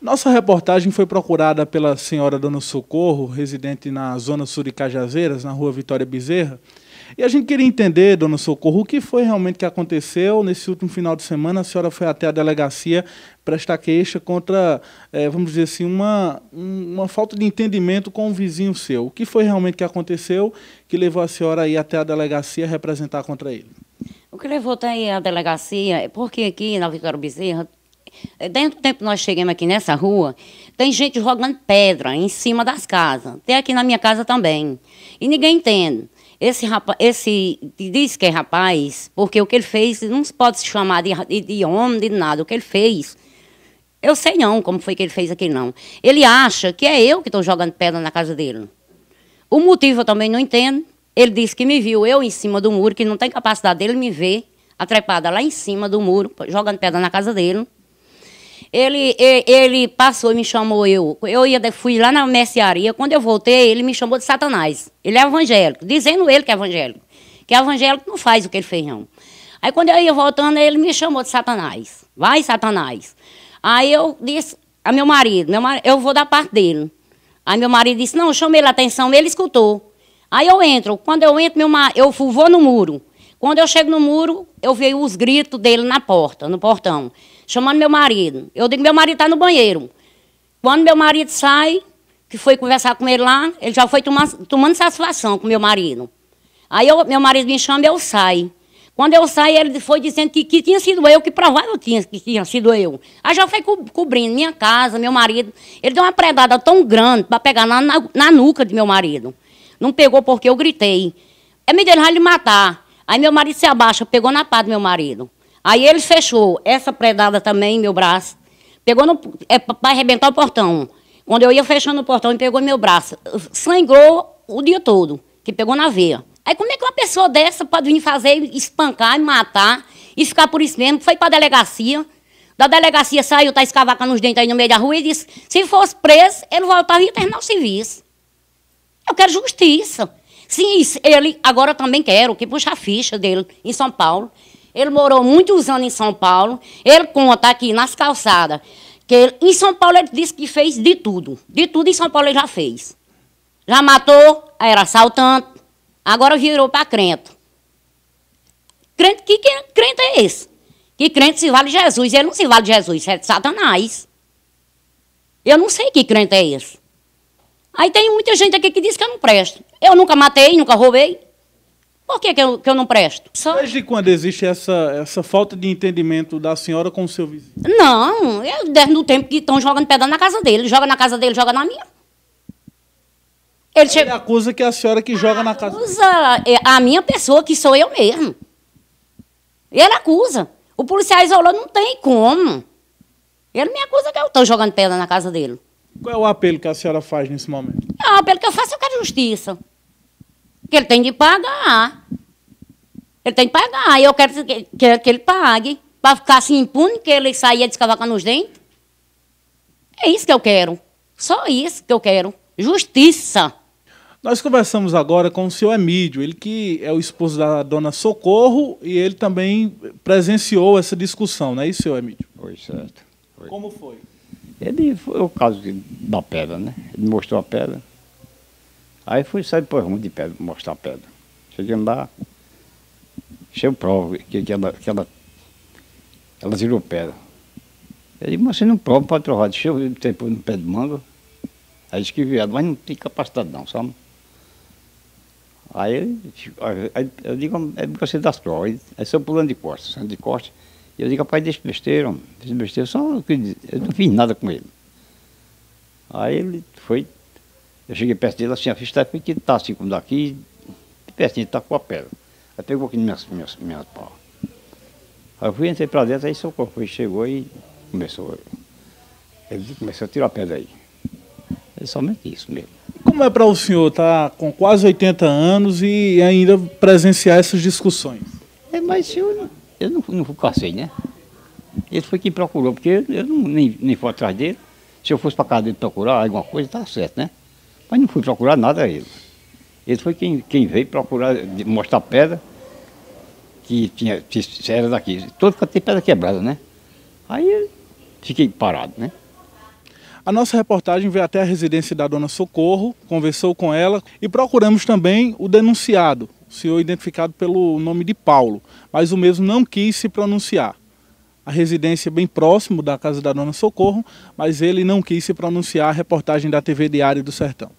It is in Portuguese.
Nossa reportagem foi procurada pela senhora Dona Socorro, residente na zona sul de Cajazeiras, na rua Vitória Bezerra. E a gente queria entender, Dona Socorro, o que foi realmente que aconteceu nesse último final de semana. A senhora foi até a delegacia prestar queixa contra, é, vamos dizer assim, uma, uma falta de entendimento com o vizinho seu. O que foi realmente que aconteceu que levou a senhora a ir até a delegacia representar contra ele? O que levou até a delegacia é porque aqui na Vitória Bezerra Dentro do tempo que nós chegamos aqui nessa rua, tem gente jogando pedra em cima das casas. Tem aqui na minha casa também. E ninguém entende. Esse rapaz, esse diz que é rapaz, porque o que ele fez não pode se chamar de, de homem, de nada. O que ele fez eu sei não como foi que ele fez aquilo, não. Ele acha que é eu que estou jogando pedra na casa dele. O motivo eu também não entendo. Ele disse que me viu eu em cima do muro, que não tem capacidade dele me ver, atrepada lá em cima do muro, jogando pedra na casa dele. Ele, ele, ele passou e me chamou eu. Eu ia, fui lá na mercearia. Quando eu voltei, ele me chamou de Satanás. Ele é evangélico, dizendo ele que é evangélico. Que evangélico não faz o que ele fez, não. Aí quando eu ia voltando, ele me chamou de Satanás. Vai, Satanás. Aí eu disse a meu marido, meu marido, eu vou dar parte dele. Aí meu marido disse, não, eu chamei a atenção, ele escutou. Aí eu entro, quando eu entro, meu mar... eu vou no muro. Quando eu chego no muro, eu vejo os gritos dele na porta, no portão chamando meu marido. Eu digo, meu marido está no banheiro. Quando meu marido sai, que foi conversar com ele lá, ele já foi tomar, tomando satisfação com meu marido. Aí eu, meu marido me chama e eu saio. Quando eu saí, ele foi dizendo que, que tinha sido eu, que provável tinha, que tinha sido eu. Aí já foi co cobrindo minha casa, meu marido. Ele deu uma predada tão grande para pegar na, na, na, nuca de meu marido. Não pegou porque eu gritei. É me dele lhe matar. Aí meu marido se abaixa, pegou na pá do meu marido. Aí ele fechou essa predada também, meu braço. Pegou no, é, para arrebentar o portão. Quando eu ia fechando o portão, ele pegou meu braço. Sangrou o dia todo, que pegou na veia. Aí como é que uma pessoa dessa pode vir fazer, espancar e matar e ficar por isso mesmo? Foi para a delegacia. Da delegacia saiu, tá escavacando os dentes aí no meio da rua e disse: se fosse preso, ele voltava e terminar o serviço. Eu quero justiça. Sim, ele agora também quero que puxa a ficha dele em São Paulo. Ele morou muitos anos em São Paulo. Ele conta aqui nas calçadas que ele, em São Paulo ele disse que fez de tudo. De tudo em São Paulo ele já fez. Já matou, era assaltante, agora virou para crente. Crente que, que crente é esse? Que crente se vale Jesus? Ele não se vale Jesus, é de Satanás. Eu não sei que crente é esse. Aí tem muita gente aqui que diz que eu não presto. Eu nunca matei, nunca roubei. Por que, que, eu, que eu não presto? Só... Desde quando existe essa, essa falta de entendimento da senhora com o seu vizinho? Não, é desde o tempo que estão jogando pedra na casa dele. Joga na casa dele, joga na minha. Ele, Ele acusa que é a senhora que joga acusa na casa dele. Acusa é, a minha pessoa, que sou eu mesmo. Ele acusa. O policial isolou não tem como. Ele me acusa que eu estou jogando pedra na casa dele. Qual é o apelo que a senhora faz nesse momento? É o apelo que eu faço, eu quero justiça. Que ele tem de pagar. Ele tem que pagar. Eu quero que, que ele pague. Para ficar assim impune, que ele saia descavacando os dentes. É isso que eu quero. Só isso que eu quero. Justiça. Nós conversamos agora com o senhor Emílio, ele que é o esposo da dona Socorro e ele também presenciou essa discussão, não é isso, senhor Emílio? Foi certo. Foi. Como foi? Ele foi o caso da pedra, né? Ele mostrou a pedra. Aí foi sair por rumo de pedra, mostrar a pedra. Chegando lá, eu provo que, que, ela, que ela, ela tirou pedra. Eu disse, mas você não prova para trovar, deixa eu tempo no pé de manga. Aí disse que viado, mas não tem capacidade não, sabe? Aí eu, aí, eu digo, é porque você das provas. Aí saiu pulando de costas, saindo de costas. E eu digo, rapaz, deixa besteira, deixa besteira, só eu não fiz nada com ele. Aí ele foi, eu cheguei perto dele assim, a ficha está tá assim como daqui, pertinho, está com a pedra. Aí pegou aqui minhas, minhas, minhas pau. Aí eu fui, entrei para dentro, aí socorro. Ele chegou e começou. Ele começou a tirar a pedra aí. É somente isso mesmo. Como é para o senhor estar tá com quase 80 anos e ainda presenciar essas discussões? É, mas eu, eu não, não cacei, né? Ele foi quem procurou, porque eu não, nem, nem fui atrás dele. Se eu fosse para casa dele procurar alguma coisa, tá certo, né? Mas não fui procurar nada a ele. Ele foi quem, quem veio procurar mostrar pedra que tinha, era daqui, todo a pedra quebrada, né? Aí fiquei parado, né? A nossa reportagem veio até a residência da dona Socorro, conversou com ela e procuramos também o denunciado, o senhor identificado pelo nome de Paulo, mas o mesmo não quis se pronunciar. A residência é bem próximo da casa da dona Socorro, mas ele não quis se pronunciar a reportagem da TV Diário do Sertão.